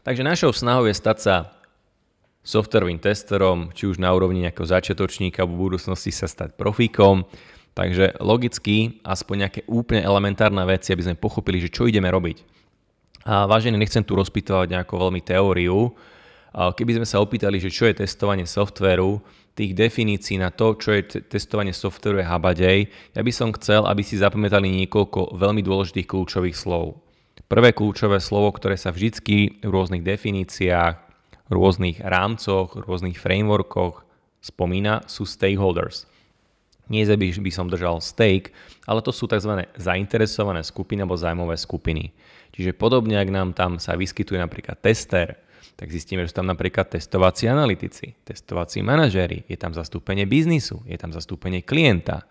Takže našou snahou je stať sa softwarovým testerom, či už na úrovni nejakého začiatočníka, v budúcnosti sa stať profíkom. Takže logicky, aspoň nejaké úplne elementárne veci, aby sme pochopili, že čo ideme robiť. A vážne, nechcem tu rozpýtovať nejakú veľmi teóriu. Keby sme sa opýtali, že čo je testovanie softveru, tých definícií na to, čo je testovanie softveru je habadej, ja by som chcel, aby si zapamätali niekoľko veľmi dôležitých kľúčových slov. Prvé kľúčové slovo, ktoré sa vždycky v rôznych definíciách, rôznych rámcoch, rôznych frameworkoch spomína, sú stakeholders. Nie by som držal stake, ale to sú tzv. zainteresované skupiny alebo zájmové skupiny. Čiže podobne, ak nám tam sa vyskytuje napríklad tester, tak zistíme, že sú tam napríklad testovací analytici, testovací manažéri, je tam zastúpenie biznisu, je tam zastúpenie klienta,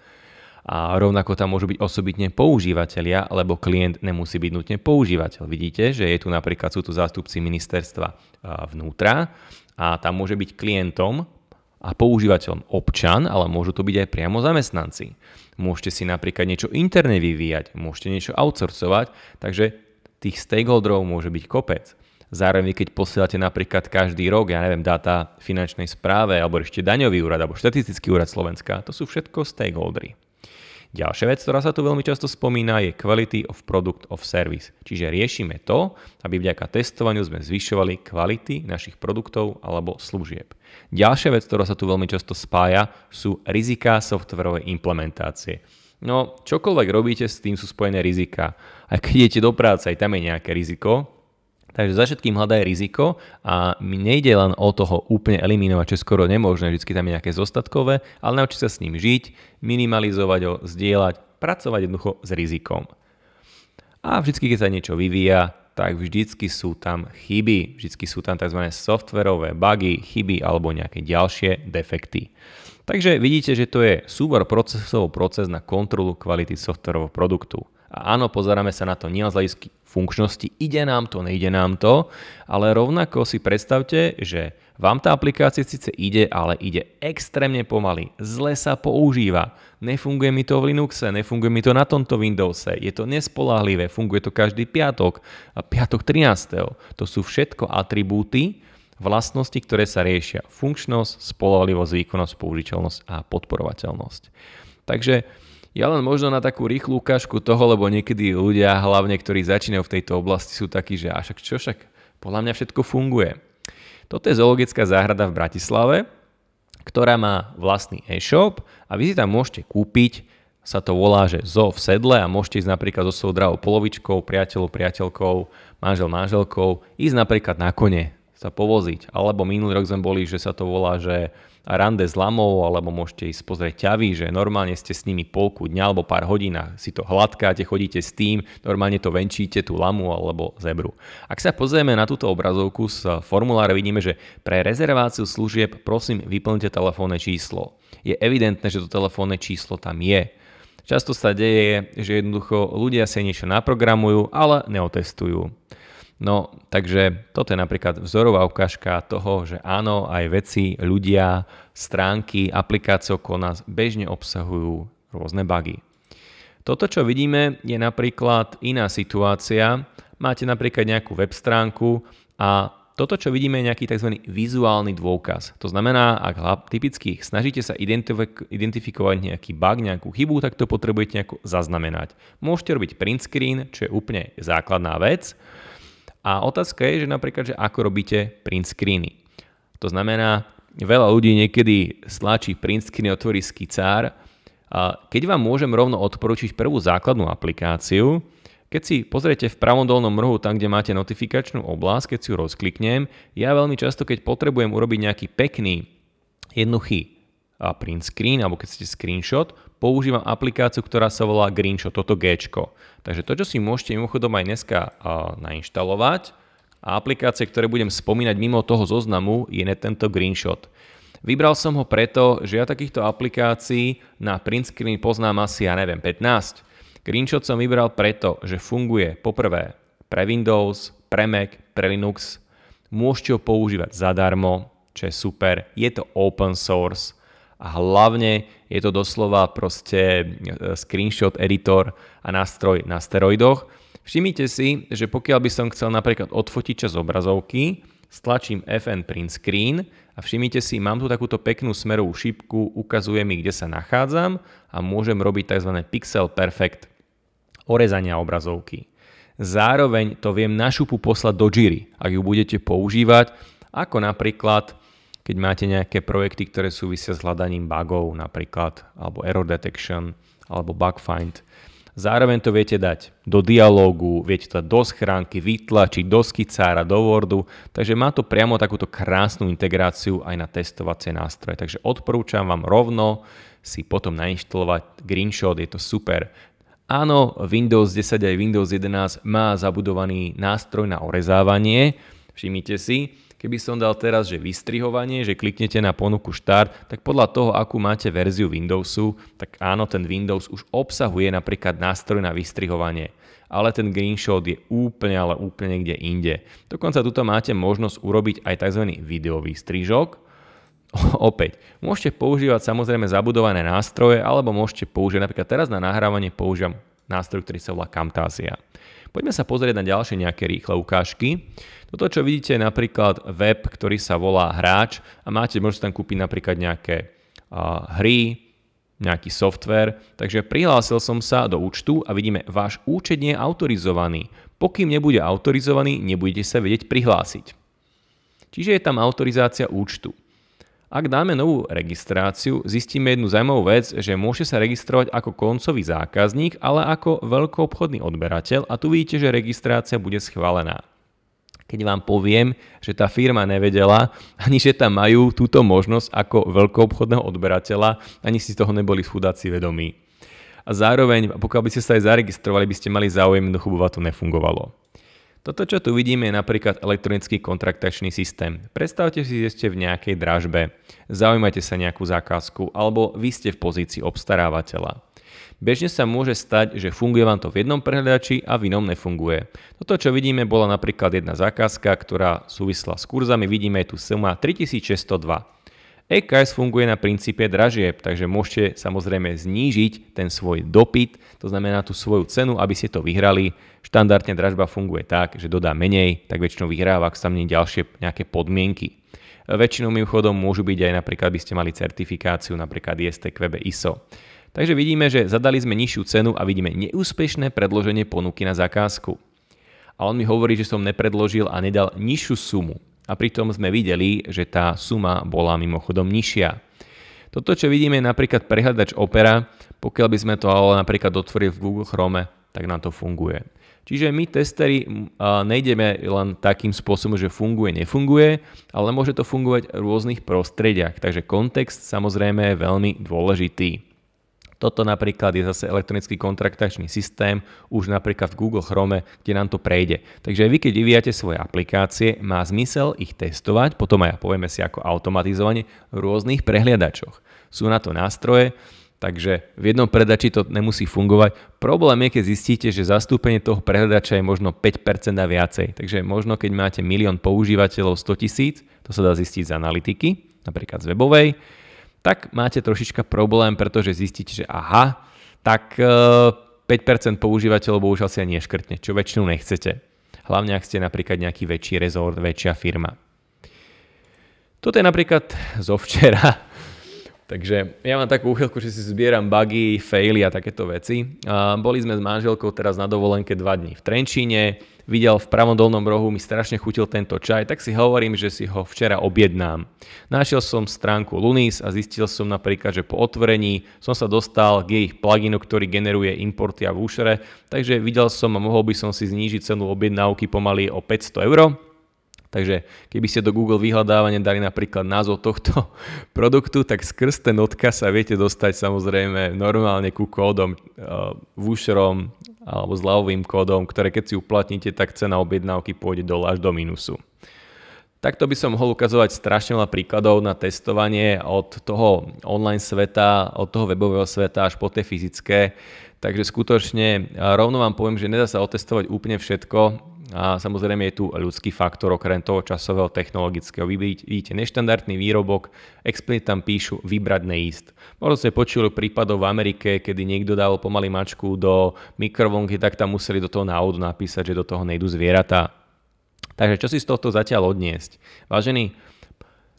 a rovnako tam môžu byť osobitne používateľia, lebo klient nemusí byť nutne používateľ. Vidíte, že je tu napríklad, sú tu zástupci ministerstva vnútra a tam môže byť klientom a používateľom občan, ale môžu to byť aj priamo zamestnanci. Môžete si napríklad niečo interne vyvíjať, môžete niečo outsourcovať, takže tých stakeholderov môže byť kopec. Zároveň, keď posielate napríklad každý rok, ja neviem, dáta finančnej správe, alebo ešte daňový úrad, alebo štatistický úrad Slovenska, to sú všetko stakeholdery. Ďalšia vec, ktorá sa tu veľmi často spomína, je Quality of Product of Service. Čiže riešime to, aby vďaka testovaniu sme zvyšovali kvality našich produktov alebo služieb. Ďalšia vec, ktorá sa tu veľmi často spája, sú riziká softverovej implementácie. No, čokoľvek robíte, s tým sú spojené rizika. A keď idete do práce, aj tam je nejaké riziko, Takže za všetkým hľadaj riziko a mi nejde len o toho úplne eliminovať, čo je skoro nemožné, vždy tam je nejaké zostatkové, ale naučiť sa s ním žiť, minimalizovať ho, zdieľať, pracovať jednoducho s rizikom. A vždy, keď sa niečo vyvíja, tak vždycky sú tam chyby, vždycky sú tam tzv. softverové bugy, chyby alebo nejaké ďalšie defekty. Takže vidíte, že to je súbor procesov, proces na kontrolu kvality softverového produktu. A áno, pozeráme sa na to nielen z hľadiska funkčnosti, ide nám to, nejde nám to, ale rovnako si predstavte, že vám tá aplikácia síce ide, ale ide extrémne pomaly, zle sa používa, nefunguje mi to v Linuxe, nefunguje mi to na tomto Windowse, je to nespolahlivé, funguje to každý piatok, a piatok 13. To sú všetko atribúty, vlastnosti, ktoré sa riešia. Funkčnosť, spolahlivosť, výkonnosť, použiteľnosť a podporovateľnosť. Takže ja len možno na takú rýchlu ukážku toho, lebo niekedy ľudia, hlavne ktorí začínajú v tejto oblasti, sú takí, že a však čo však, podľa mňa všetko funguje. Toto je zoologická záhrada v Bratislave, ktorá má vlastný e-shop a vy si tam môžete kúpiť, sa to volá, že zo v sedle a môžete ísť napríklad so svojou drahou polovičkou, priateľov, priateľkou, manžel, manželkou, ísť napríklad na kone sa povoziť. Alebo minulý rok sme boli, že sa to volá, že rande s lamou, alebo môžete ísť pozrieť ťavy, že normálne ste s nimi polku dňa alebo pár hodín a si to hladkáte, chodíte s tým, normálne to venčíte tú lamu alebo zebru. Ak sa pozrieme na túto obrazovku z formulára, vidíme, že pre rezerváciu služieb prosím vyplňte telefónne číslo. Je evidentné, že to telefónne číslo tam je. Často sa deje, že jednoducho ľudia si niečo naprogramujú, ale neotestujú. No takže toto je napríklad vzorová ukážka toho, že áno, aj veci, ľudia, stránky, aplikácie okolo nás bežne obsahujú rôzne bugy. Toto, čo vidíme, je napríklad iná situácia. Máte napríklad nejakú web stránku a toto, čo vidíme, je nejaký tzv. vizuálny dôkaz. To znamená, ak typicky snažíte sa identifikovať nejaký bug, nejakú chybu, tak to potrebujete nejako zaznamenať. Môžete robiť print screen, čo je úplne základná vec, a otázka je, že napríklad, že ako robíte print screeny. To znamená, veľa ľudí niekedy stlačí print screeny, otvorí skicár. keď vám môžem rovno odporučiť prvú základnú aplikáciu, keď si pozriete v pravom dolnom rohu, tam kde máte notifikačnú oblasť, keď si ju rozkliknem, ja veľmi často, keď potrebujem urobiť nejaký pekný, jednoduchý print screen, alebo keď chcete screenshot, používam aplikáciu, ktorá sa volá Greenshot, toto G. Takže to, čo si môžete mimochodom aj dneska nainštalovať, a aplikácie, ktoré budem spomínať mimo toho zoznamu, je tento Greenshot. Vybral som ho preto, že ja takýchto aplikácií na print screen poznám asi, ja neviem, 15. Greenshot som vybral preto, že funguje poprvé pre Windows, pre Mac, pre Linux. Môžete ho používať zadarmo, čo je super. Je to open source a hlavne je to doslova proste e, screenshot editor a nástroj na steroidoch. Všimnite si, že pokiaľ by som chcel napríklad odfotiť čas obrazovky, stlačím FN Print Screen a všimnite si, mám tu takúto peknú smerovú šipku, ukazuje mi, kde sa nachádzam a môžem robiť tzv. pixel perfect orezania obrazovky. Zároveň to viem na šupu poslať do Jiri, ak ju budete používať, ako napríklad keď máte nejaké projekty, ktoré súvisia s hľadaním bugov napríklad, alebo error detection, alebo bug find. Zároveň to viete dať do dialógu, viete to dať do schránky, vytlačiť do skicára, do Wordu, takže má to priamo takúto krásnu integráciu aj na testovacie nástroje. Takže odporúčam vám rovno si potom nainštalovať Greenshot, je to super. Áno, Windows 10 aj Windows 11 má zabudovaný nástroj na orezávanie, všimnite si, Keby som dal teraz, že vystrihovanie, že kliknete na ponuku štart, tak podľa toho, akú máte verziu Windowsu, tak áno, ten Windows už obsahuje napríklad nástroj na vystrihovanie ale ten greenshot je úplne, ale úplne kde inde. Dokonca tuto máte možnosť urobiť aj tzv. videový strižok. Opäť, môžete používať samozrejme zabudované nástroje, alebo môžete použiť napríklad teraz na nahrávanie používam nástroj, ktorý sa volá Camtasia. Poďme sa pozrieť na ďalšie nejaké rýchle ukážky. Toto, čo vidíte, je napríklad web, ktorý sa volá Hráč a máte môžete tam kúpiť napríklad nejaké uh, hry, nejaký software, takže prihlásil som sa do účtu a vidíme, váš účet nie je autorizovaný. Pokým nebude autorizovaný, nebudete sa vedieť prihlásiť. Čiže je tam autorizácia účtu. Ak dáme novú registráciu, zistíme jednu zaujímavú vec, že môžete sa registrovať ako koncový zákazník, ale ako veľkoobchodný odberateľ a tu vidíte, že registrácia bude schválená. Keď vám poviem, že tá firma nevedela, ani že tam majú túto možnosť ako veľkoobchodného odberateľa, ani si toho neboli chudáci vedomí. A zároveň, pokiaľ by ste sa aj zaregistrovali, by ste mali záujem, jednoducho by to nefungovalo. Toto, čo tu vidíme, je napríklad elektronický kontraktačný systém. Predstavte si, že ste v nejakej dražbe, zaujímate sa nejakú zákazku alebo vy ste v pozícii obstarávateľa. Bežne sa môže stať, že funguje vám to v jednom prehľadači a v inom nefunguje. Toto, čo vidíme, bola napríklad jedna zákazka, ktorá súvisla s kurzami. Vidíme tu suma 3602 e funguje na princípe dražieb, takže môžete samozrejme znížiť ten svoj dopyt, to znamená tú svoju cenu, aby ste to vyhrali. Štandardne dražba funguje tak, že dodá menej, tak väčšinou vyhráva, ak sa mne ďalšie nejaké podmienky. Väčšinou mimochodom môžu byť aj napríklad, by ste mali certifikáciu, napríklad IST ISO. Takže vidíme, že zadali sme nižšiu cenu a vidíme neúspešné predloženie ponuky na zakázku. A on mi hovorí, že som nepredložil a nedal nižšiu sumu a pritom sme videli, že tá suma bola mimochodom nižšia. Toto, čo vidíme, je napríklad prehľadač Opera. Pokiaľ by sme to ale napríklad otvorili v Google Chrome, tak na to funguje. Čiže my testery nejdeme len takým spôsobom, že funguje, nefunguje, ale môže to fungovať v rôznych prostrediach. Takže kontext samozrejme je veľmi dôležitý. Toto napríklad je zase elektronický kontraktačný systém, už napríklad v Google Chrome, kde nám to prejde. Takže vy, keď vyvíjate svoje aplikácie, má zmysel ich testovať, potom aj povieme si ako automatizovanie v rôznych prehliadačoch. Sú na to nástroje, Takže v jednom predači to nemusí fungovať. Problém je, keď zistíte, že zastúpenie toho prehľadača je možno 5% a viacej. Takže možno keď máte milión používateľov 100 tisíc, to sa dá zistiť z analytiky, napríklad z webovej, tak máte trošička problém, pretože zistíte, že aha, tak 5% eh, používateľov bohužiaľ si ani neškrtne, čo väčšinou nechcete. Hlavne ak ste napríklad nejaký väčší rezort, väčšia firma. Toto je napríklad zo včera Takže ja mám takú úchylku, že si zbieram bugy, faily a takéto veci. A boli sme s manželkou teraz na dovolenke 2 dní v Trenčíne, videl v pravom dolnom rohu, mi strašne chutil tento čaj, tak si hovorím, že si ho včera objednám. Našiel som stránku Lunis a zistil som napríklad, že po otvorení som sa dostal k ich pluginu, ktorý generuje importy a vúšere, takže videl som a mohol by som si znížiť cenu objednávky pomaly o 500 euro. Takže keby ste do Google vyhľadávania dali napríklad názov tohto produktu, tak skrz ten odkaz sa viete dostať samozrejme normálne ku kódom, vúšerom eh, alebo zľavovým kódom, ktoré keď si uplatníte, tak cena objednávky pôjde dole až do minusu. Takto by som mohol ukazovať strašne veľa príkladov na testovanie od toho online sveta, od toho webového sveta až po tie fyzické. Takže skutočne eh, rovno vám poviem, že nedá sa otestovať úplne všetko a samozrejme je tu ľudský faktor okrem toho časového, technologického. Vy vidíte neštandardný výrobok, experti tam píšu vybrať neísť. Možno ste počuli prípadov v Amerike, kedy niekto dal pomaly mačku do mikrovonky, tak tam museli do toho náhodu napísať, že do toho nejdu zvieratá. Takže čo si z tohto zatiaľ odniesť? Vážený,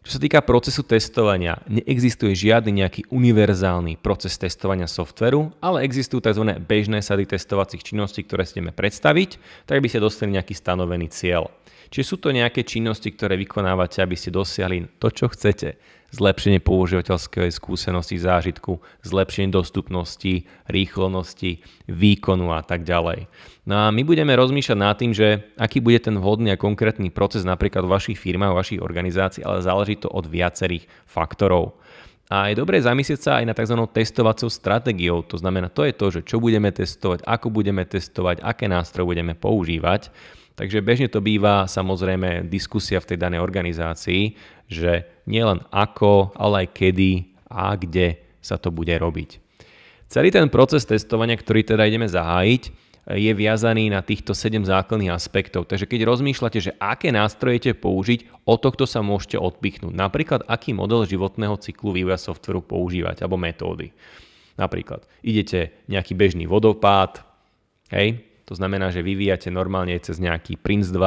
čo sa týka procesu testovania, neexistuje žiadny nejaký univerzálny proces testovania softveru, ale existujú tzv. bežné sady testovacích činností, ktoré si ideme predstaviť, tak by ste dostali nejaký stanovený cieľ. Čiže sú to nejaké činnosti, ktoré vykonávate, aby ste dosiahli to, čo chcete zlepšenie používateľskej skúsenosti, zážitku, zlepšenie dostupnosti, rýchlosti, výkonu a tak ďalej. No a my budeme rozmýšľať nad tým, že aký bude ten vhodný a konkrétny proces napríklad v vašich firmách, vašich organizácií, ale záleží to od viacerých faktorov. A je dobré zamyslieť sa aj na tzv. testovacou stratégiou. To znamená, to je to, že čo budeme testovať, ako budeme testovať, aké nástroje budeme používať. Takže bežne to býva samozrejme diskusia v tej danej organizácii, že nielen ako, ale aj kedy a kde sa to bude robiť. Celý ten proces testovania, ktorý teda ideme zahájiť, je viazaný na týchto 7 základných aspektov. Takže keď rozmýšľate, že aké nástroje idete použiť, o tohto sa môžete odpichnúť. Napríklad, aký model životného cyklu vývoja softveru používať, alebo metódy. Napríklad, idete nejaký bežný vodopád, hej, to znamená, že vyvíjate normálne cez nejaký Prince 2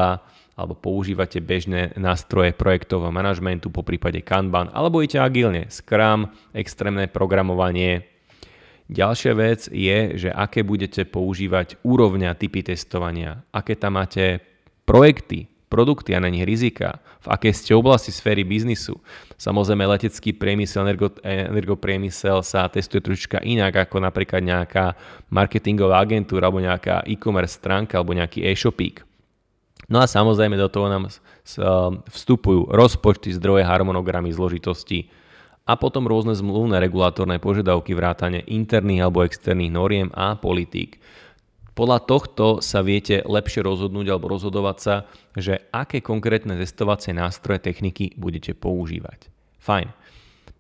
alebo používate bežné nástroje projektového manažmentu, po prípade Kanban, alebo idete agilne, Scrum, extrémne programovanie. Ďalšia vec je, že aké budete používať úrovňa typy testovania, aké tam máte projekty, produkty a na nich rizika, v akej ste oblasti sféry biznisu. Samozrejme, letecký priemysel, energo, energopriemysel sa testuje trošička inak ako napríklad nejaká marketingová agentúra alebo nejaká e-commerce stránka alebo nejaký e-shopík. No a samozrejme do toho nám vstupujú rozpočty, zdroje, harmonogramy, zložitosti a potom rôzne zmluvné regulatórne požiadavky vrátane interných alebo externých noriem a politík. Podľa tohto sa viete lepšie rozhodnúť alebo rozhodovať sa, že aké konkrétne testovacie nástroje techniky budete používať. Fajn.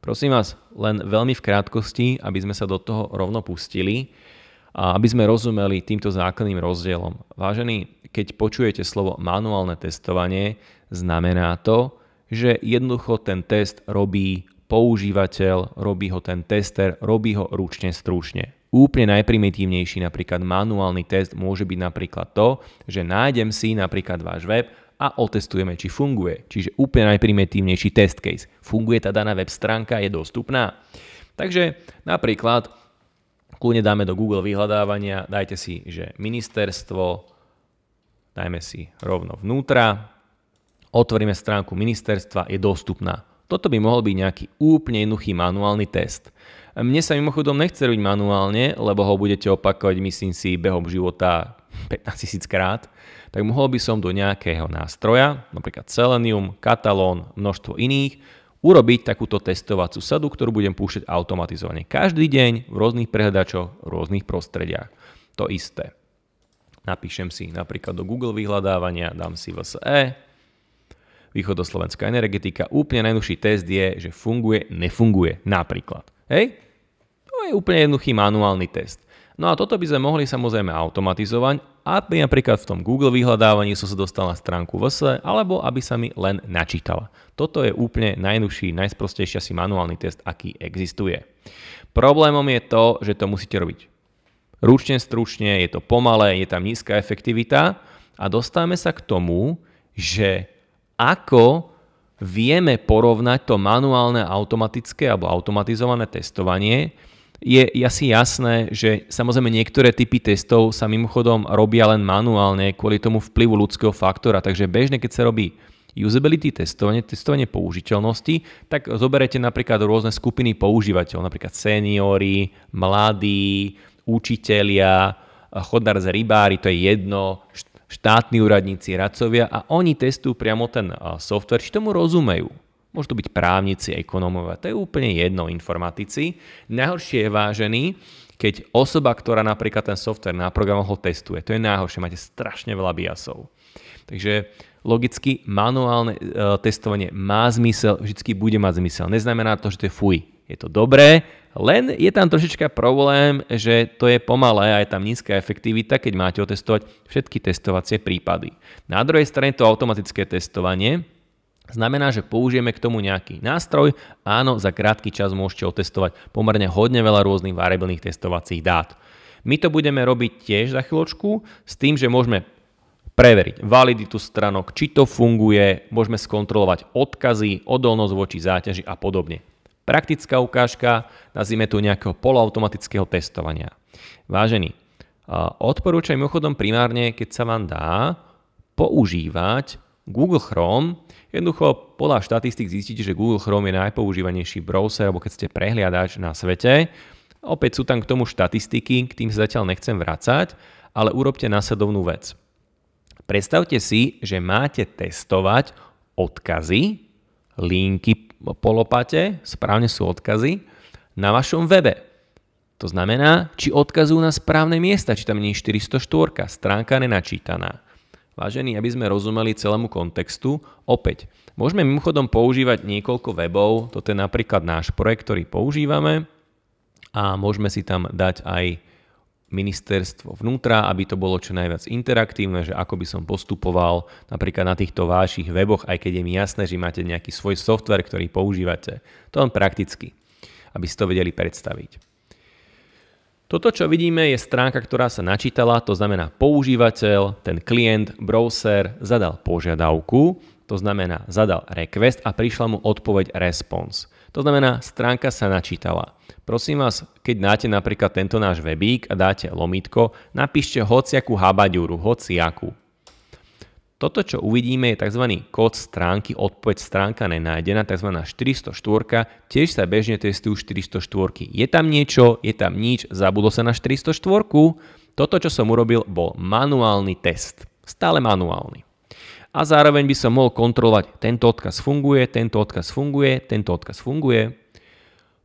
Prosím vás, len veľmi v krátkosti, aby sme sa do toho rovno pustili a aby sme rozumeli týmto základným rozdielom. Vážení, keď počujete slovo manuálne testovanie, znamená to, že jednoducho ten test robí používateľ, robí ho ten tester, robí ho ručne stručne. Úplne najprimitívnejší napríklad manuálny test môže byť napríklad to, že nájdem si napríklad váš web a otestujeme, či funguje. Čiže úplne najprimitívnejší test case. Funguje tá daná web stránka, je dostupná. Takže napríklad kľudne dáme do Google vyhľadávania, dajte si, že ministerstvo, dajme si rovno vnútra, otvoríme stránku ministerstva, je dostupná. Toto by mohol byť nejaký úplne jednoduchý manuálny test. Mne sa mimochodom nechce robiť manuálne, lebo ho budete opakovať, myslím si, behom života 15 000 krát, tak mohol by som do nejakého nástroja, napríklad Selenium, katalón, množstvo iných, urobiť takúto testovacú sadu, ktorú budem púšťať automatizovane každý deň v rôznych prehľadačoch, v rôznych prostrediach. To isté. Napíšem si napríklad do Google vyhľadávania, dám si VSE, východoslovenská energetika. Úplne najnovší test je, že funguje, nefunguje napríklad. Hej? To je úplne jednoduchý manuálny test. No a toto by sme mohli samozrejme automatizovať, aby napríklad v tom Google vyhľadávaní som sa dostal na stránku VS, alebo aby sa mi len načítala. Toto je úplne najjednoduchší, najsprostejší asi manuálny test, aký existuje. Problémom je to, že to musíte robiť ručne, stručne, je to pomalé, je tam nízka efektivita a dostávame sa k tomu, že ako vieme porovnať to manuálne automatické alebo automatizované testovanie, je asi jasné, že samozrejme niektoré typy testov sa mimochodom robia len manuálne kvôli tomu vplyvu ľudského faktora. Takže bežne, keď sa robí usability testovanie, testovanie použiteľnosti, tak zoberete napríklad rôzne skupiny používateľov, napríklad seniori, mladí, učitelia, chodár z rybári, to je jedno, štátni úradníci, radcovia a oni testujú priamo ten eh, software, či tomu rozumejú. Môžu to byť právnici, ekonómovia, to je úplne jedno, informatici. Najhoršie je vážený, keď osoba, ktorá napríklad ten software naprogramoval, ho testuje. To je najhoršie, máte strašne veľa biasov. Takže logicky manuálne e, testovanie má zmysel, vždy bude mať zmysel. Neznamená to, že to je fuj, je to dobré, len je tam trošička problém, že to je pomalé a je tam nízka efektivita, keď máte otestovať všetky testovacie prípady. Na druhej strane to automatické testovanie, Znamená, že použijeme k tomu nejaký nástroj. Áno, za krátky čas môžete otestovať pomerne hodne veľa rôznych variabilných testovacích dát. My to budeme robiť tiež za chvíľočku s tým, že môžeme preveriť validitu stranok, či to funguje, môžeme skontrolovať odkazy, odolnosť voči záťaži a podobne. Praktická ukážka, nazvime tu nejakého poloautomatického testovania. Vážení, odporúčam mimochodom primárne, keď sa vám dá, používať Google Chrome. Jednoducho podľa štatistik zistíte, že Google Chrome je najpoužívanejší browser, alebo keď ste prehliadač na svete. Opäť sú tam k tomu štatistiky, k tým sa zatiaľ nechcem vrácať, ale urobte následovnú vec. Predstavte si, že máte testovať odkazy, linky polopate, správne sú odkazy, na vašom webe. To znamená, či odkazujú na správne miesta, či tam nie je 404, stránka nenačítaná. Vážení, aby sme rozumeli celému kontextu, opäť, môžeme mimochodom používať niekoľko webov, toto je napríklad náš projekt, ktorý používame a môžeme si tam dať aj ministerstvo vnútra, aby to bolo čo najviac interaktívne, že ako by som postupoval napríklad na týchto vašich weboch, aj keď je mi jasné, že máte nejaký svoj software, ktorý používate. To len prakticky, aby ste to vedeli predstaviť. Toto, čo vidíme, je stránka, ktorá sa načítala, to znamená používateľ, ten klient, browser zadal požiadavku, to znamená zadal request a prišla mu odpoveď response. To znamená, stránka sa načítala. Prosím vás, keď dáte napríklad tento náš webík a dáte lomítko, napíšte hociakú habaďuru, hociakú. Toto, čo uvidíme, je tzv. kód stránky, odpoveď stránka nenájdená, tzv. 404, tiež sa bežne testujú 404. Je tam niečo, je tam nič, zabudlo sa na 404. Toto, čo som urobil, bol manuálny test. Stále manuálny a zároveň by som mohol kontrolovať, tento odkaz funguje, tento odkaz funguje, tento odkaz funguje.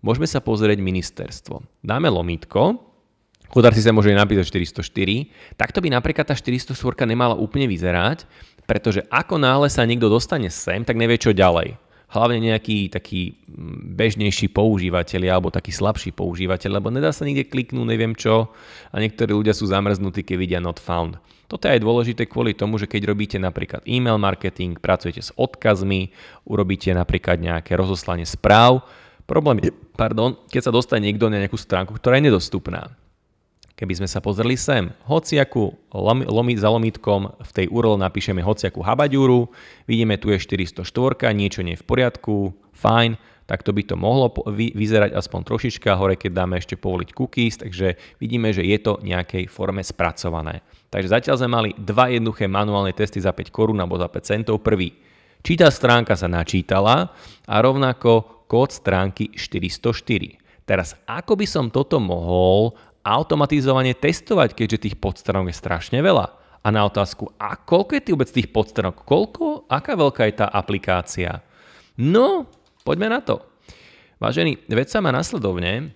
Môžeme sa pozrieť ministerstvo. Dáme lomítko, Chodár si sa môže napísať 404. Takto by napríklad tá 404 nemala úplne vyzerať, pretože ako náhle sa niekto dostane sem, tak nevie čo ďalej hlavne nejakí taký mm, bežnejší používateľ alebo taký slabší používateľ, lebo nedá sa nikde kliknúť, neviem čo a niektorí ľudia sú zamrznutí, keď vidia not found. Toto je aj dôležité kvôli tomu, že keď robíte napríklad e-mail marketing, pracujete s odkazmi, urobíte napríklad nejaké rozoslanie správ, problém je, pardon, keď sa dostane niekto na nejakú stránku, ktorá je nedostupná. Keby sme sa pozreli sem, hociaku lomi, za lomitkom v tej URL napíšeme hociaku habaďúru, vidíme tu je 404, niečo nie je v poriadku, fajn, tak to by to mohlo vy, vyzerať aspoň trošička hore, keď dáme ešte povoliť cookies, takže vidíme, že je to nejakej forme spracované. Takže zatiaľ sme mali dva jednoduché manuálne testy za 5 korún alebo za 5 centov. Prvý, či tá stránka sa načítala a rovnako kód stránky 404. Teraz, ako by som toto mohol automatizovane testovať, keďže tých podstránok je strašne veľa. A na otázku, a koľko je tých vôbec tých podstránok? Koľko? Aká veľká je tá aplikácia? No, poďme na to. Vážení, vec sa má nasledovne,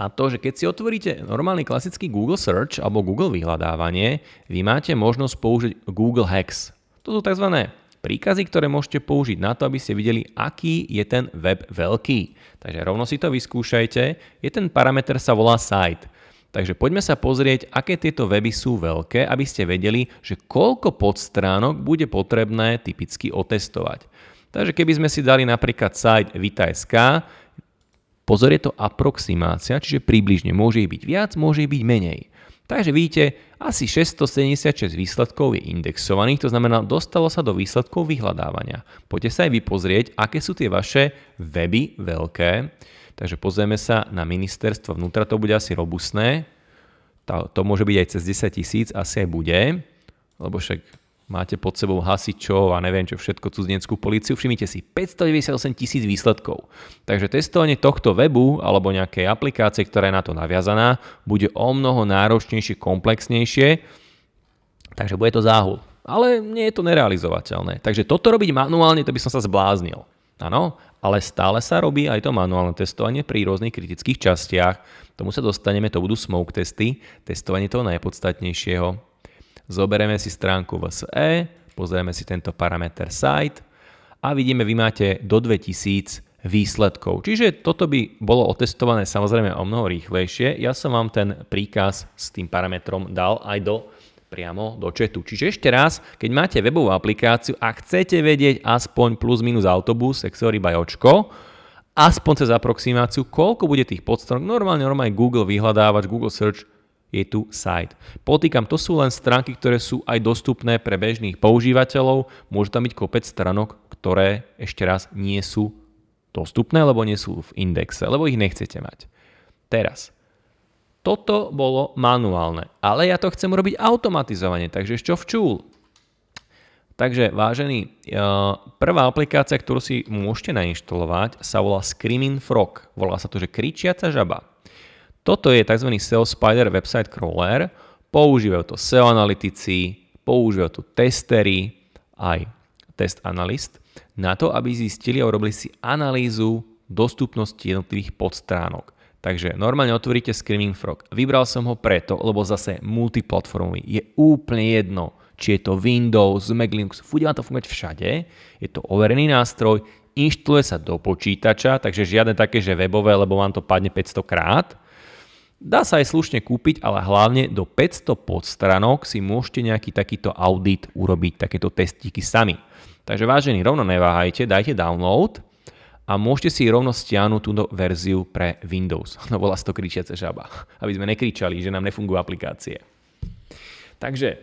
a to, že keď si otvoríte normálny klasický Google Search alebo Google vyhľadávanie, vy máte možnosť použiť Google Hacks. To sú tzv. príkazy, ktoré môžete použiť na to, aby ste videli, aký je ten web veľký. Takže rovno si to vyskúšajte. Je ten parameter sa volá site. Takže poďme sa pozrieť, aké tieto weby sú veľké, aby ste vedeli, že koľko podstránok bude potrebné typicky otestovať. Takže keby sme si dali napríklad site vita.sk, pozor je to aproximácia, čiže približne môže ich byť viac, môže ich byť menej. Takže vidíte, asi 676 výsledkov je indexovaných, to znamená, dostalo sa do výsledkov vyhľadávania. Poďte sa aj vypozrieť, pozrieť, aké sú tie vaše weby veľké. Takže pozrieme sa na ministerstvo vnútra, to bude asi robustné. To, to môže byť aj cez 10 tisíc, asi aj bude, lebo však máte pod sebou hasičov a neviem čo všetko, cudzineckú policiu. všimnite si, 598 tisíc výsledkov. Takže testovanie tohto webu alebo nejakej aplikácie, ktorá je na to naviazaná, bude o mnoho náročnejšie, komplexnejšie, takže bude to záhul. Ale nie je to nerealizovateľné. Takže toto robiť manuálne, to by som sa zbláznil. Áno, ale stále sa robí aj to manuálne testovanie pri rôznych kritických častiach. Tomu sa dostaneme, to budú smoke testy, testovanie toho najpodstatnejšieho. Zoberieme si stránku VSE, pozrieme si tento parameter site a vidíme, vy máte do 2000 výsledkov. Čiže toto by bolo otestované samozrejme o mnoho rýchlejšie. Ja som vám ten príkaz s tým parametrom dal aj do priamo do chatu. Čiže ešte raz, keď máte webovú aplikáciu a chcete vedieť aspoň plus minus autobus, Exory by očko, aspoň cez aproximáciu, koľko bude tých podstronok, normálne, normálne Google vyhľadávač, Google Search je tu site. Potýkam, to sú len stránky, ktoré sú aj dostupné pre bežných používateľov. Môže tam byť kopec stránok, ktoré ešte raz nie sú dostupné, lebo nie sú v indexe, lebo ich nechcete mať. Teraz, toto bolo manuálne, ale ja to chcem robiť automatizovane, takže čo včul? Takže vážení, e, prvá aplikácia, ktorú si môžete nainštalovať, sa volá Screaming Frog. Volá sa to, že kričiaca žaba. Toto je tzv. SEO Spider website crawler. Používajú to SEO analytici, používajú to testery, aj test analyst, na to, aby zistili a urobili si analýzu dostupnosti jednotlivých podstránok. Takže normálne otvoríte Screaming Frog. Vybral som ho preto, lebo zase multiplatformový. Je úplne jedno, či je to Windows, Mac, Linux, bude vám to fungovať všade. Je to overený nástroj, inštaluje sa do počítača, takže žiadne také, že webové, lebo vám to padne 500 krát Dá sa aj slušne kúpiť, ale hlavne do 500 podstranok si môžete nejaký takýto audit urobiť, takéto testíky sami. Takže vážení, rovno neváhajte, dajte download a môžete si rovno stiahnuť túto verziu pre Windows. No volá to kričiace žaba, aby sme nekričali, že nám nefungujú aplikácie. Takže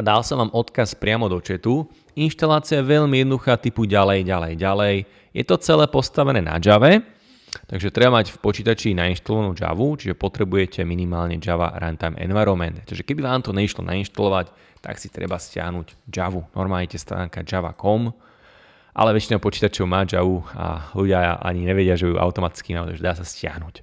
dal som vám odkaz priamo do četu. Inštalácia je veľmi jednoduchá, typu ďalej, ďalej, ďalej. Je to celé postavené na Java Takže treba mať v počítači nainštalovanú Java, čiže potrebujete minimálne Java Runtime Environment. Takže keby vám to nešlo nainštalovať, tak si treba stiahnuť Java. Normálne je stránka java.com, ale väčšina počítačov má Java a ľudia ani nevedia, že ju automaticky majú, takže dá sa stiahnuť.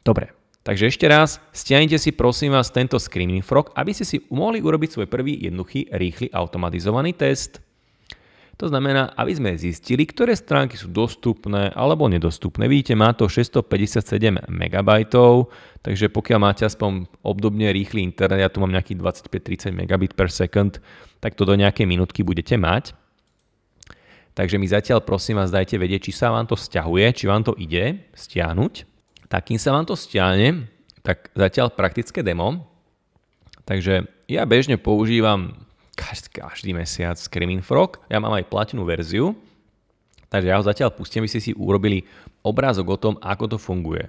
Dobre, takže ešte raz, stiahnite si prosím vás tento Screaming Frog, aby ste si mohli urobiť svoj prvý jednoduchý, rýchly, automatizovaný test. To znamená, aby sme zistili, ktoré stránky sú dostupné alebo nedostupné. Vidíte, má to 657 MB, takže pokiaľ máte aspoň obdobne rýchly internet, ja tu mám nejaký 25-30 megabit per second, tak to do nejakej minútky budete mať. Takže mi zatiaľ prosím vás dajte vedieť, či sa vám to stiahuje, či vám to ide stiahnuť. Tak kým sa vám to stiahne, tak zatiaľ praktické demo. Takže ja bežne používam každý, každý mesiac Screaming Frog. Ja mám aj platinú verziu, takže ja ho zatiaľ pustím, aby ste si urobili obrázok o tom, ako to funguje.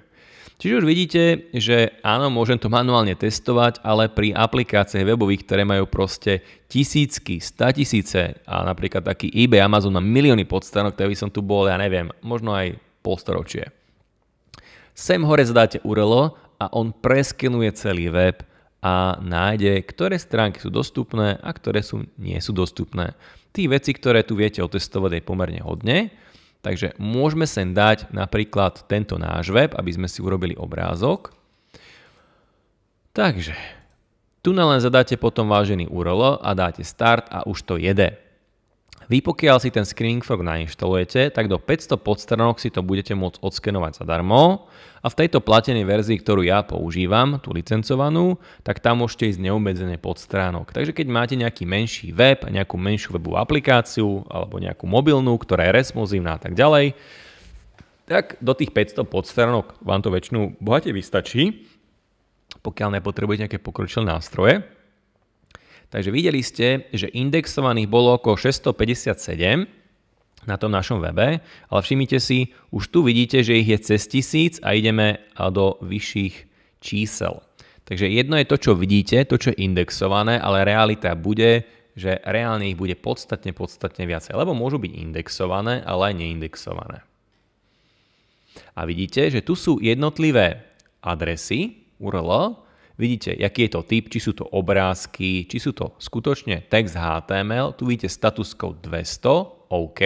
Čiže už vidíte, že áno, môžem to manuálne testovať, ale pri aplikáciách webových, ktoré majú proste tisícky, statisíce a napríklad taký eBay, Amazon má milióny podstanok, tak by som tu bol, ja neviem, možno aj polstoročie. Sem hore zadáte URL a on preskenuje celý web a nájde, ktoré stránky sú dostupné a ktoré sú, nie sú dostupné. Tých veci, ktoré tu viete otestovať je pomerne hodne, takže môžeme sem dať napríklad tento náš web, aby sme si urobili obrázok. Takže, tu na len zadáte potom vážený URL a dáte start a už to jede. Vy pokiaľ si ten Screaming Frog nainštalujete, tak do 500 podstránok si to budete môcť odskenovať zadarmo a v tejto platenej verzii, ktorú ja používam, tú licencovanú, tak tam môžete ísť neobmedzenie podstránok. Takže keď máte nejaký menší web, nejakú menšiu webovú aplikáciu alebo nejakú mobilnú, ktorá je responsívna a tak ďalej, tak do tých 500 podstránok vám to väčšinu bohate vystačí, pokiaľ nepotrebujete nejaké pokročilé nástroje. Takže videli ste, že indexovaných bolo okolo 657 na tom našom webe, ale všimnite si, už tu vidíte, že ich je cez tisíc a ideme do vyšších čísel. Takže jedno je to, čo vidíte, to, čo je indexované, ale realita bude, že reálne ich bude podstatne, podstatne viacej, lebo môžu byť indexované, ale aj neindexované. A vidíte, že tu sú jednotlivé adresy URL, Vidíte, aký je to typ, či sú to obrázky, či sú to skutočne text HTML. Tu vidíte status code 200, OK.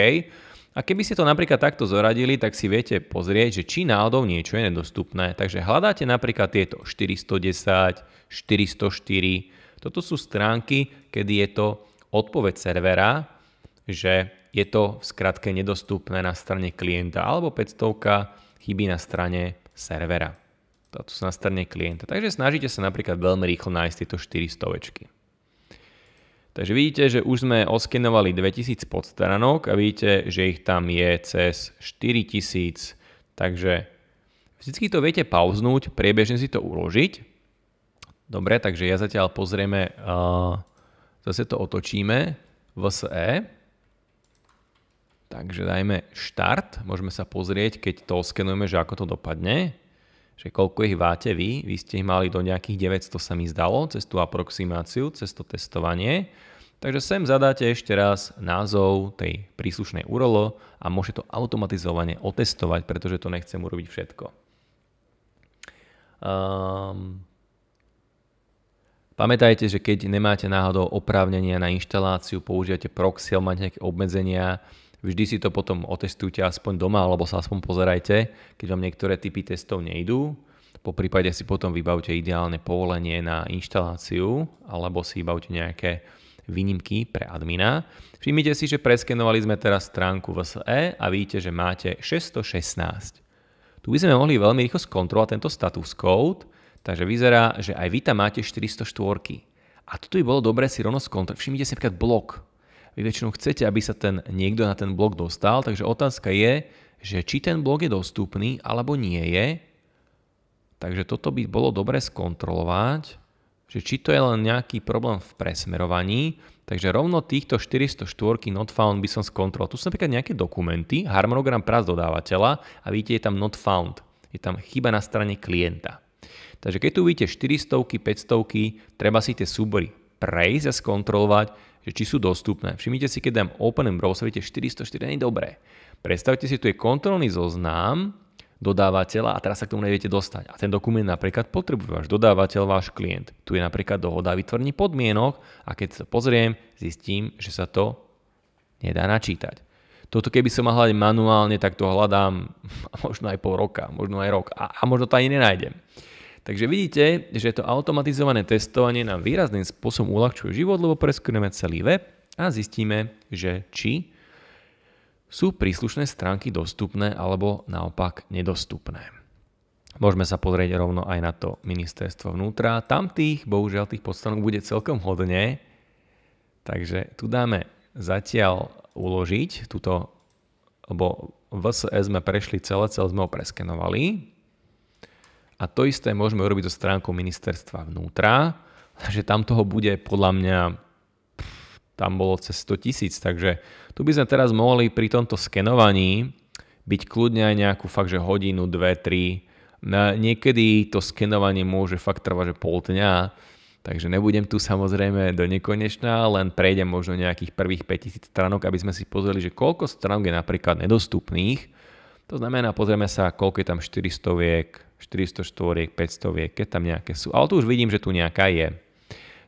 A keby ste to napríklad takto zoradili, tak si viete pozrieť, že či náhodou niečo je nedostupné. Takže hľadáte napríklad tieto 410, 404. Toto sú stránky, kedy je to odpoveď servera, že je to v skratke nedostupné na strane klienta alebo 500 chybí na strane servera to na strane klienta. Takže snažíte sa napríklad veľmi rýchlo nájsť tieto 4 stovečky. Takže vidíte, že už sme oskenovali 2000 podstranok a vidíte, že ich tam je cez 4000. Takže vždycky to viete pauznúť, priebežne si to uložiť. Dobre, takže ja zatiaľ pozrieme, uh, zase to otočíme, VSE. Takže dajme štart, môžeme sa pozrieť, keď to oskenujeme, že ako to dopadne že koľko ich váte vy. Vy ste ich mali do nejakých 900 sa mi zdalo, cez tú aproximáciu, cez to testovanie. Takže sem zadáte ešte raz názov tej príslušnej URL a môže to automatizovane otestovať, pretože to nechcem urobiť všetko. Um, pamätajte, že keď nemáte náhodou oprávnenia na inštaláciu, používate proxy, máte nejaké obmedzenia, vždy si to potom otestujte aspoň doma, alebo sa aspoň pozerajte, keď vám niektoré typy testov nejdú. Po prípade si potom vybavte ideálne povolenie na inštaláciu, alebo si vybavte nejaké výnimky pre admina. Všimnite si, že preskenovali sme teraz stránku VSE a vidíte, že máte 616. Tu by sme mohli veľmi rýchlo skontrolovať tento status code, takže vyzerá, že aj vy tam máte 404. A toto by bolo dobré si rovno skontrolovať. Všimnite si napríklad blok vy väčšinou chcete, aby sa ten niekto na ten blog dostal, takže otázka je, že či ten blog je dostupný alebo nie je. Takže toto by bolo dobre skontrolovať, že či to je len nejaký problém v presmerovaní, takže rovno týchto 404 not found by som skontroloval. Tu sú napríklad nejaké dokumenty, harmonogram prác dodávateľa a vidíte, je tam not found. Je tam chyba na strane klienta. Takže keď tu vidíte 400, 500, treba si tie súbory prejsť a skontrolovať, že či sú dostupné. Všimnite si, keď dám Open in browser, viete, 404 nie je dobré. Predstavte si, tu je kontrolný zoznam dodávateľa a teraz sa k tomu neviete dostať. A ten dokument napríklad potrebuje váš dodávateľ, váš klient. Tu je napríklad dohoda o vytvorení podmienok a keď sa pozriem, zistím, že sa to nedá načítať. Toto keby som mal hľadať manuálne, tak to hľadám možno aj pol roka, možno aj rok a, a možno to ani nenájdem. Takže vidíte, že to automatizované testovanie nám výrazným spôsobom uľahčuje život, lebo preskúmeme celý web a zistíme, že či sú príslušné stránky dostupné alebo naopak nedostupné. Môžeme sa pozrieť rovno aj na to ministerstvo vnútra. Tam tých, bohužiaľ, tých podstanok bude celkom hodne. Takže tu dáme zatiaľ uložiť túto, lebo VSS sme prešli celé, celé sme ho preskenovali. A to isté môžeme urobiť so stránkou ministerstva vnútra, takže tam toho bude podľa mňa tam bolo cez 100 tisíc, takže tu by sme teraz mohli pri tomto skenovaní byť kľudne aj nejakú fakt, že hodinu, dve, tri. Niekedy to skenovanie môže fakt trvať, že pol dňa, takže nebudem tu samozrejme do nekonečná, len prejdem možno nejakých prvých 5000 stránok, aby sme si pozreli, že koľko stránok je napríklad nedostupných. To znamená, pozrieme sa, koľko je tam 400 viek, štvoriek, 500, keď tam nejaké sú. Ale tu už vidím, že tu nejaká je.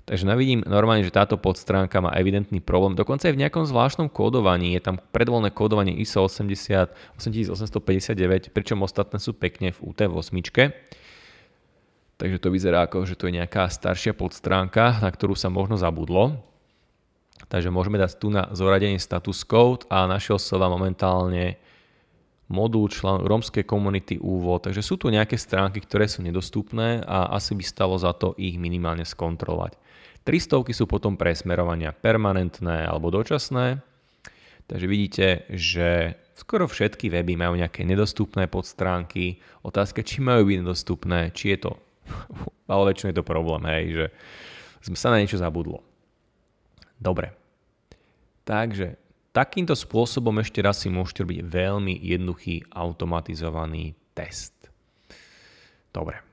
Takže navidím no, normálne, že táto podstránka má evidentný problém. Dokonca aj v nejakom zvláštnom kódovaní. Je tam predvoľné kódovanie ISO 80, 8859, pričom ostatné sú pekne v UT8. Takže to vyzerá ako, že to je nejaká staršia podstránka, na ktorú sa možno zabudlo. Takže môžeme dať tu na zoradenie status code a našiel som vám momentálne modul článok rómskej komunity úvod. Takže sú tu nejaké stránky, ktoré sú nedostupné a asi by stalo za to ich minimálne skontrolovať. 300 sú potom presmerovania permanentné alebo dočasné. Takže vidíte, že skoro všetky weby majú nejaké nedostupné podstránky. Otázka, či majú byť nedostupné, či je to... Ale väčšinou je to problém, hej, že sa na niečo zabudlo. Dobre. Takže Takýmto spôsobom ešte raz si môžete robiť veľmi jednoduchý automatizovaný test. Dobre.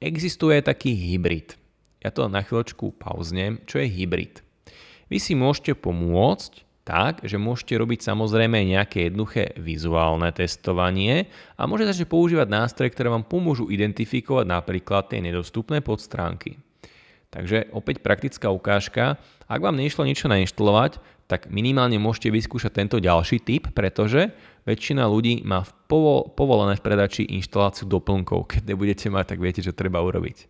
Existuje taký hybrid. Ja to na chvíľočku pauznem. Čo je hybrid? Vy si môžete pomôcť tak, že môžete robiť samozrejme nejaké jednoduché vizuálne testovanie a môžete začať používať nástroje, ktoré vám pomôžu identifikovať napríklad tie nedostupné podstránky. Takže opäť praktická ukážka. Ak vám nešlo niečo nainštalovať, tak minimálne môžete vyskúšať tento ďalší typ, pretože väčšina ľudí má v povo- povolené v predači inštaláciu doplnkov. Keď nebudete mať, tak viete, čo treba urobiť.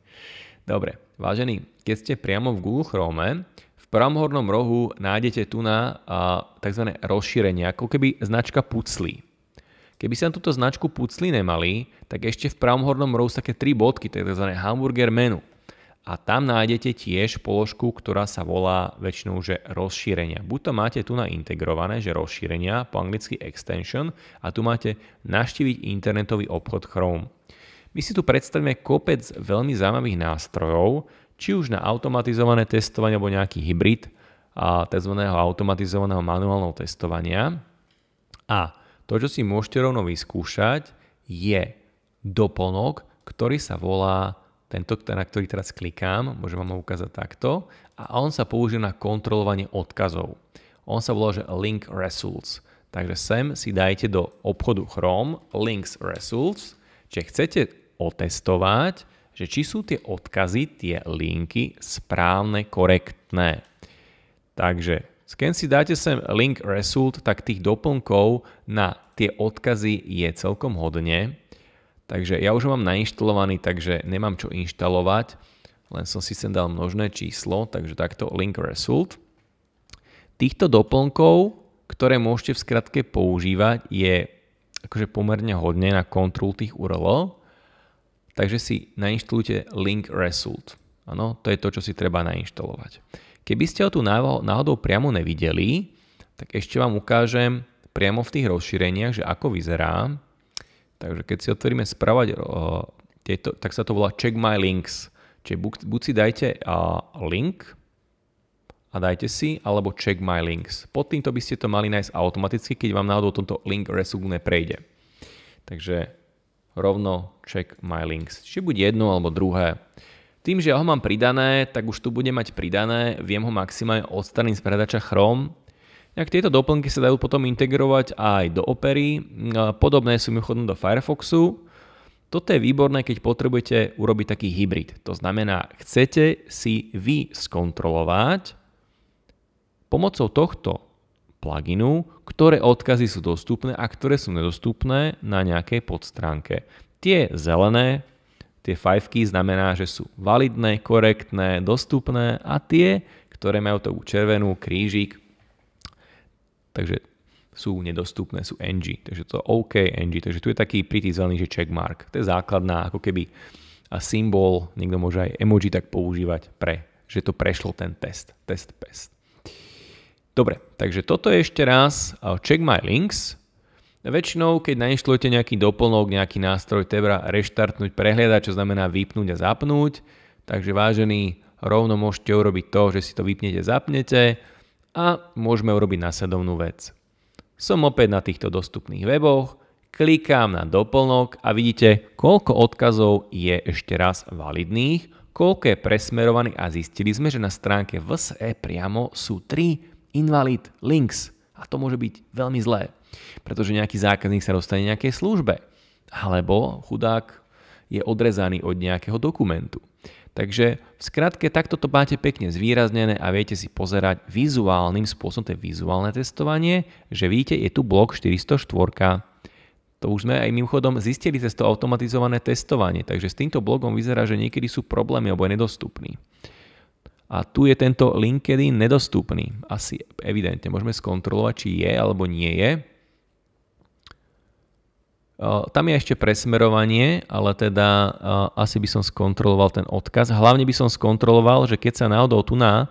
Dobre, vážení, keď ste priamo v Google Chrome, v pravom hornom rohu nájdete tu na a, tzv. rozšírenie, ako keby značka puclí. Keby sa túto značku pucli nemali, tak ešte v pravom hornom rohu sú také tri bodky, tzv. hamburger menu a tam nájdete tiež položku, ktorá sa volá väčšinou, že rozšírenia. Buď to máte tu na integrované, že rozšírenia, po anglicky extension, a tu máte naštíviť internetový obchod Chrome. My si tu predstavíme kopec veľmi zaujímavých nástrojov, či už na automatizované testovanie alebo nejaký hybrid a tzv. automatizovaného manuálneho testovania. A to, čo si môžete rovno vyskúšať, je doplnok, ktorý sa volá tento, na ktorý teraz klikám, môžem vám ho ukázať takto, a on sa používa na kontrolovanie odkazov. On sa volá, že Link Results. Takže sem si dajte do obchodu Chrome Links Results, čiže chcete otestovať, že či sú tie odkazy, tie linky správne, korektné. Takže keď si dáte sem link result, tak tých doplnkov na tie odkazy je celkom hodne. Takže ja už ho mám nainštalovaný, takže nemám čo inštalovať, len som si sem dal množné číslo, takže takto link result. Týchto doplnkov, ktoré môžete v skratke používať, je akože pomerne hodne na kontrol tých URL, takže si nainštalujte link result. Áno, to je to, čo si treba nainštalovať. Keby ste ho tu náhodou priamo nevideli, tak ešte vám ukážem priamo v tých rozšíreniach, že ako vyzerá. Takže keď si otvoríme spravať tieto, tak sa to volá check my links. Čiže buď, buď si dajte link a dajte si, alebo check my links. Pod týmto by ste to mali nájsť automaticky, keď vám náhodou tento link resume prejde. Takže rovno check my links. Čiže buď jedno alebo druhé. Tým, že ja ho mám pridané, tak už tu bude mať pridané, viem ho maximálne odstraniť z predača Chrome Inak tieto doplnky sa dajú potom integrovať aj do opery, podobné sú mimochodom do Firefoxu. Toto je výborné, keď potrebujete urobiť taký hybrid. To znamená, chcete si vy skontrolovať pomocou tohto pluginu, ktoré odkazy sú dostupné a ktoré sú nedostupné na nejakej podstránke. Tie zelené, tie fajfky znamená, že sú validné, korektné, dostupné a tie, ktoré majú tú červenú krížik, takže sú nedostupné, sú NG. Takže to OK NG. Takže tu je taký zelený, že checkmark. To je základná ako keby a symbol, niekto môže aj emoji tak používať pre, že to prešlo ten test, test pest. Dobre, takže toto je ešte raz check my links. Väčšinou, keď nainštalujete nejaký doplnok, nejaký nástroj, treba reštartnúť prehliadať, čo znamená vypnúť a zapnúť. Takže vážení, rovno môžete urobiť to, že si to vypnete, zapnete a môžeme urobiť následovnú vec. Som opäť na týchto dostupných weboch, klikám na doplnok a vidíte, koľko odkazov je ešte raz validných, koľko je presmerovaný a zistili sme, že na stránke VSE priamo sú 3 invalid links a to môže byť veľmi zlé, pretože nejaký zákazník sa dostane nejakej službe alebo chudák je odrezaný od nejakého dokumentu. Takže v skratke, takto to máte pekne zvýraznené a viete si pozerať vizuálnym spôsobom, to je vizuálne testovanie, že vidíte, je tu blok 404. To už sme aj mimochodom zistili cez to automatizované testovanie, takže s týmto blogom vyzerá, že niekedy sú problémy alebo je nedostupný. A tu je tento LinkedIn nedostupný. Asi evidentne môžeme skontrolovať, či je alebo nie je. Tam je ešte presmerovanie, ale teda asi by som skontroloval ten odkaz. Hlavne by som skontroloval, že keď sa náhodou tu na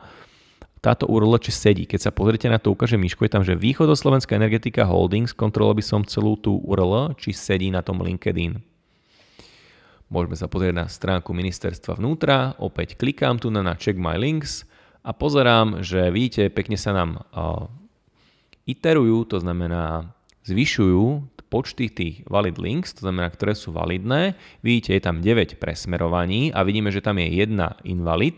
táto URL či sedí. Keď sa pozrite na to, ukáže Miško, je tam, že Východoslovenská energetika holdings, kontroloval by som celú tú URL, či sedí na tom LinkedIn. Môžeme sa pozrieť na stránku ministerstva vnútra, opäť klikám tu na, Check My Links a pozerám, že vidíte, pekne sa nám uh, iterujú, to znamená zvyšujú počty tých valid links, to znamená, ktoré sú validné. Vidíte, je tam 9 presmerovaní a vidíme, že tam je jedna invalid.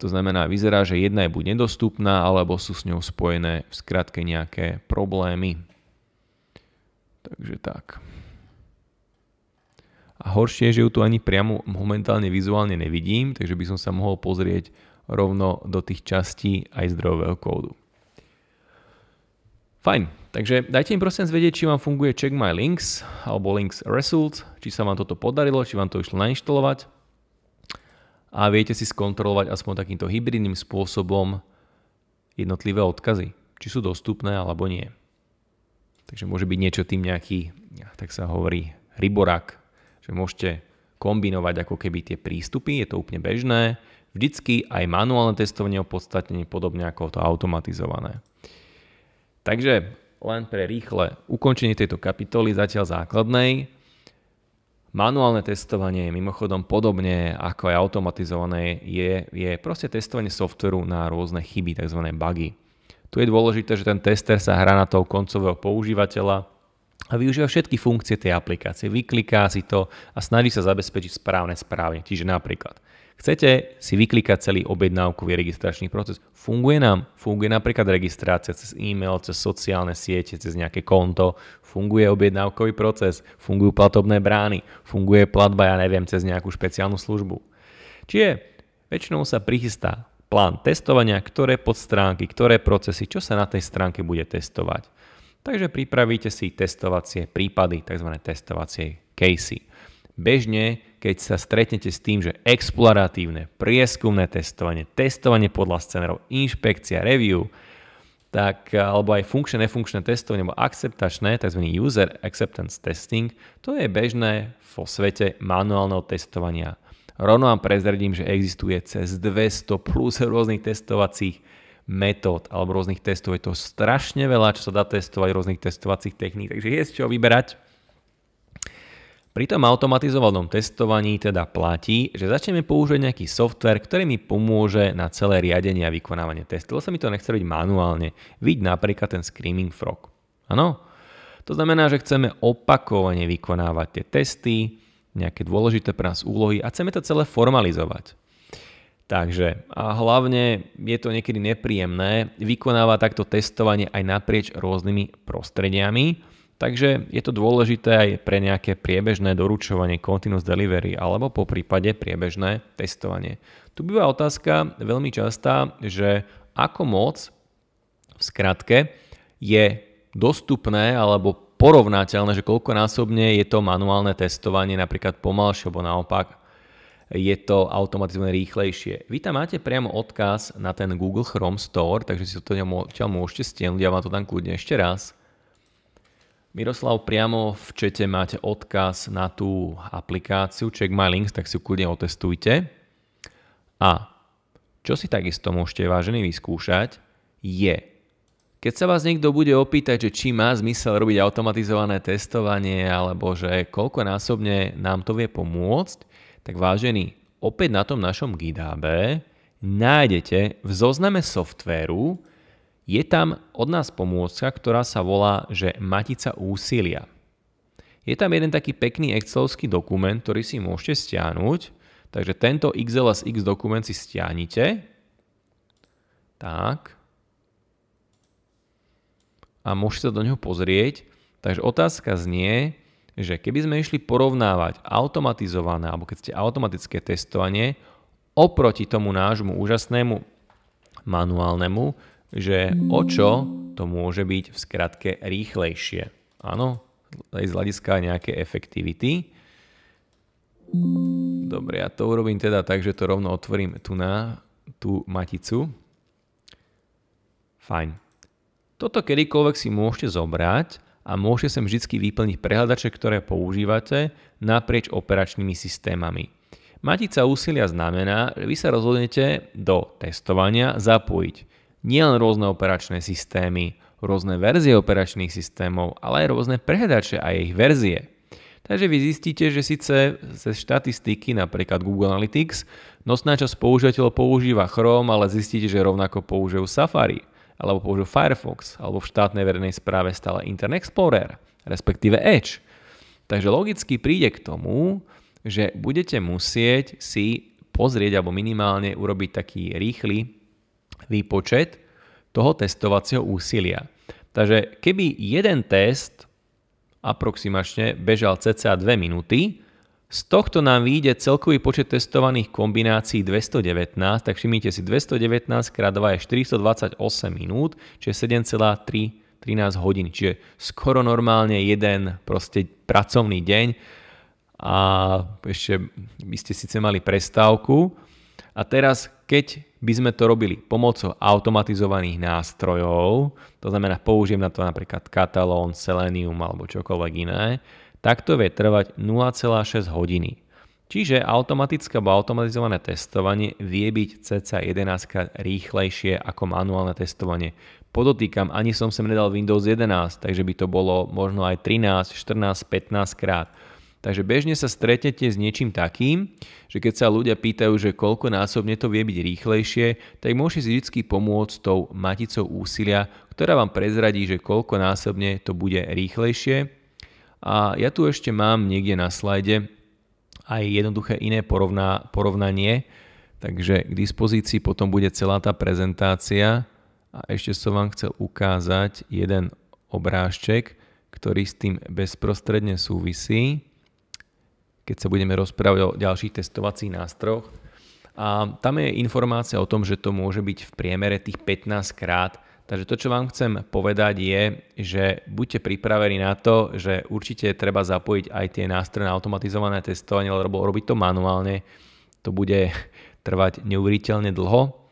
To znamená, vyzerá, že jedna je buď nedostupná, alebo sú s ňou spojené v skratke nejaké problémy. Takže tak. A horšie je, že ju tu ani priamo momentálne vizuálne nevidím, takže by som sa mohol pozrieť rovno do tých častí aj zdrojového kódu. Fajn, Takže dajte im prosím zvedieť, či vám funguje Check My Links alebo Links Results, či sa vám toto podarilo, či vám to išlo nainštalovať a viete si skontrolovať aspoň takýmto hybridným spôsobom jednotlivé odkazy, či sú dostupné alebo nie. Takže môže byť niečo tým nejaký, tak sa hovorí, riborak, že môžete kombinovať ako keby tie prístupy, je to úplne bežné, vždycky aj manuálne testovanie opodstatnenie podobne ako to automatizované. Takže len pre rýchle ukončenie tejto kapitoly, zatiaľ základnej. Manuálne testovanie, mimochodom podobne ako aj automatizované, je, je proste testovanie softveru na rôzne chyby, tzv. bugy. Tu je dôležité, že ten tester sa hrá na toho koncového používateľa, a využíva všetky funkcie tej aplikácie. Vykliká si to a snaží sa zabezpečiť správne správne. Čiže napríklad, chcete si vyklikať celý objednávkový registračný proces. Funguje nám. Funguje napríklad registrácia cez e-mail, cez sociálne siete, cez nejaké konto. Funguje objednávkový proces. Fungujú platobné brány. Funguje platba, ja neviem, cez nejakú špeciálnu službu. Čiže väčšinou sa prichystá plán testovania, ktoré podstránky, ktoré procesy, čo sa na tej stránke bude testovať takže pripravíte si testovacie prípady, tzv. testovacie casey. Bežne, keď sa stretnete s tým, že exploratívne, prieskumné testovanie, testovanie podľa scenárov, inšpekcia, review, tak, alebo aj funkčné, nefunkčné testovanie, alebo akceptačné, tzv. user acceptance testing, to je bežné vo svete manuálneho testovania. Rovno vám prezradím, že existuje cez 200 plus rôznych testovacích metód alebo rôznych testov. Je to strašne veľa, čo sa dá testovať, rôznych testovacích techník, takže je z čoho vyberať. Pri tom automatizovanom testovaní teda platí, že začneme používať nejaký software, ktorý mi pomôže na celé riadenie a vykonávanie testov. sa mi to nechce robiť manuálne. Vidť napríklad ten Screaming Frog. Áno? To znamená, že chceme opakovane vykonávať tie testy, nejaké dôležité pre nás úlohy a chceme to celé formalizovať. Takže a hlavne je to niekedy nepríjemné, vykonávať takto testovanie aj naprieč rôznymi prostrediami, takže je to dôležité aj pre nejaké priebežné doručovanie continuous delivery alebo po prípade priebežné testovanie. Tu býva otázka veľmi častá, že ako moc v skratke je dostupné alebo porovnateľné, že koľkonásobne je to manuálne testovanie napríklad pomalšie alebo naopak je to automatizované rýchlejšie. Vy tam máte priamo odkaz na ten Google Chrome Store, takže si to ťa môžete stiahnuť, ja vám to tam kľudne ešte raz. Miroslav, priamo v čete máte odkaz na tú aplikáciu Check My Links, tak si ju kľudne otestujte. A čo si takisto môžete, vážený vyskúšať, je, keď sa vás niekto bude opýtať, že či má zmysel robiť automatizované testovanie alebo že koľko násobne nám to vie pomôcť, tak vážení, opäť na tom našom GitHub nájdete v zozname softvéru, je tam od nás pomôcka, ktorá sa volá, že Matica úsilia. Je tam jeden taký pekný excelovský dokument, ktorý si môžete stiahnuť. Takže tento XLSX dokument si stiahnite. Tak. A môžete sa do neho pozrieť. Takže otázka znie, že keby sme išli porovnávať automatizované alebo keď ste automatické testovanie oproti tomu nášmu úžasnému manuálnemu, že o čo to môže byť v skratke rýchlejšie. Áno, aj z hľadiska nejaké efektivity. Dobre, ja to urobím teda tak, že to rovno otvorím tu na tú maticu. Fajn. Toto kedykoľvek si môžete zobrať a môžete sem vždy vyplniť prehľadače, ktoré používate naprieč operačnými systémami. Matica úsilia znamená, že vy sa rozhodnete do testovania zapojiť nielen rôzne operačné systémy, rôzne verzie operačných systémov, ale aj rôzne prehľadače a ich verzie. Takže vy zistíte, že síce ze štatistiky, napríklad Google Analytics, nosná časť používateľov používa Chrome, ale zistíte, že rovnako používajú Safari – alebo použil Firefox, alebo v štátnej verejnej správe stále Internet Explorer, respektíve Edge. Takže logicky príde k tomu, že budete musieť si pozrieť alebo minimálne urobiť taký rýchly výpočet toho testovacieho úsilia. Takže keby jeden test aproximačne bežal cca 2 minúty, z tohto nám vyjde celkový počet testovaných kombinácií 219, tak všimnite si 219 x 2 je 428 minút, čiže 7,3 hodín, čiže skoro normálne jeden proste pracovný deň a ešte by ste síce mali prestávku a teraz keď by sme to robili pomocou automatizovaných nástrojov, to znamená použijem na to napríklad Catalon, Selenium alebo čokoľvek iné, Takto vie trvať 0,6 hodiny. Čiže automatické alebo automatizované testovanie vie byť cca 11 krát rýchlejšie ako manuálne testovanie. Podotýkam, ani som sem nedal Windows 11, takže by to bolo možno aj 13, 14, 15 krát. Takže bežne sa stretnete s niečím takým, že keď sa ľudia pýtajú, že koľko násobne to vie byť rýchlejšie, tak môžete si vždy pomôcť tou maticou úsilia, ktorá vám prezradí, že koľko násobne to bude rýchlejšie a ja tu ešte mám niekde na slajde aj jednoduché iné porovná, porovnanie, takže k dispozícii potom bude celá tá prezentácia a ešte som vám chcel ukázať jeden obrážček, ktorý s tým bezprostredne súvisí, keď sa budeme rozprávať o ďalších testovacích nástrojoch. A tam je informácia o tom, že to môže byť v priemere tých 15 krát Takže to, čo vám chcem povedať je, že buďte pripravení na to, že určite treba zapojiť aj tie nástroje na automatizované testovanie, lebo robiť to manuálne, to bude trvať neuveriteľne dlho.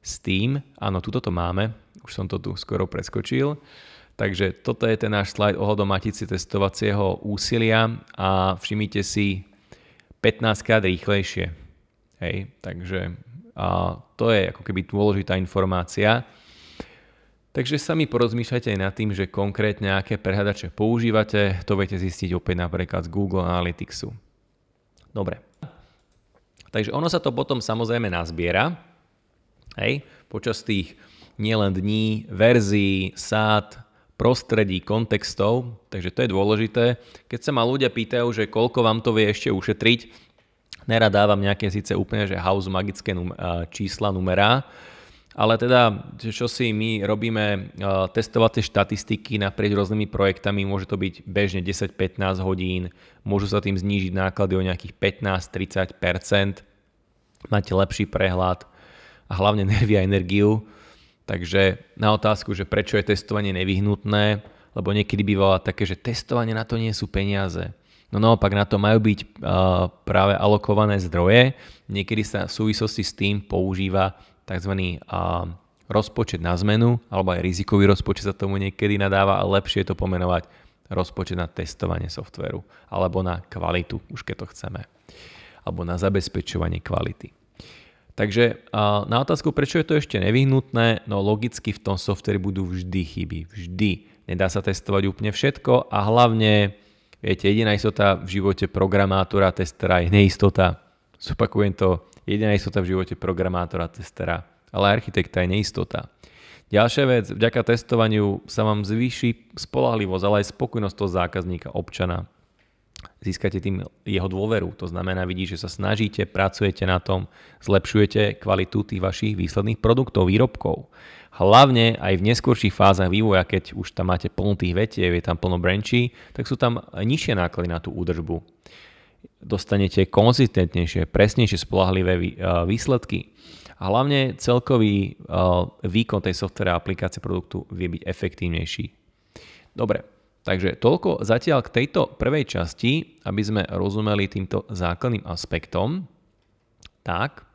S tým, áno, tuto to máme, už som to tu skoro preskočil, takže toto je ten náš slajd ohľadom matice testovacieho úsilia a všimnite si 15 krát rýchlejšie. Hej, takže a to je ako keby dôležitá informácia Takže sami porozmýšľajte aj nad tým, že konkrétne aké prehľadače používate, to viete zistiť opäť napríklad z Google Analyticsu. Dobre. Takže ono sa to potom samozrejme nazbiera, hej, počas tých nielen dní, verzií, sád, prostredí, kontextov, takže to je dôležité. Keď sa ma ľudia pýtajú, že koľko vám to vie ešte ušetriť, nerad dávam nejaké síce úplne, že house magické čísla, numerá, ale teda, čo si my robíme, eh, testovacie štatistiky naprieč rôznymi projektami, môže to byť bežne 10-15 hodín, môžu sa tým znížiť náklady o nejakých 15-30%, máte lepší prehľad a hlavne nervy a energiu. Takže na otázku, že prečo je testovanie nevyhnutné, lebo niekedy bývala také, že testovanie na to nie sú peniaze. No naopak na to majú byť eh, práve alokované zdroje. Niekedy sa v súvislosti s tým používa tzv. rozpočet na zmenu, alebo aj rizikový rozpočet sa tomu niekedy nadáva a lepšie je to pomenovať rozpočet na testovanie softveru alebo na kvalitu, už keď to chceme, alebo na zabezpečovanie kvality. Takže na otázku, prečo je to ešte nevyhnutné, no logicky v tom softveri budú vždy chyby, vždy. Nedá sa testovať úplne všetko a hlavne, viete, jediná istota v živote programátora, testera je neistota. Zopakujem to Jediná istota v živote programátora, testera, ale architekta je neistota. Ďalšia vec, vďaka testovaniu sa vám zvýši spolahlivosť, ale aj spokojnosť toho zákazníka, občana. Získate tým jeho dôveru, to znamená, vidí, že sa snažíte, pracujete na tom, zlepšujete kvalitu tých vašich výsledných produktov, výrobkov. Hlavne aj v neskôrších fázach vývoja, keď už tam máte plno tých vetiev, je tam plno branchy, tak sú tam nižšie náklady na tú údržbu dostanete konzistentnejšie, presnejšie spolahlivé e, výsledky a hlavne celkový e, výkon tej software aplikácie produktu vie byť efektívnejší. Dobre, takže toľko zatiaľ k tejto prvej časti, aby sme rozumeli týmto základným aspektom. Tak,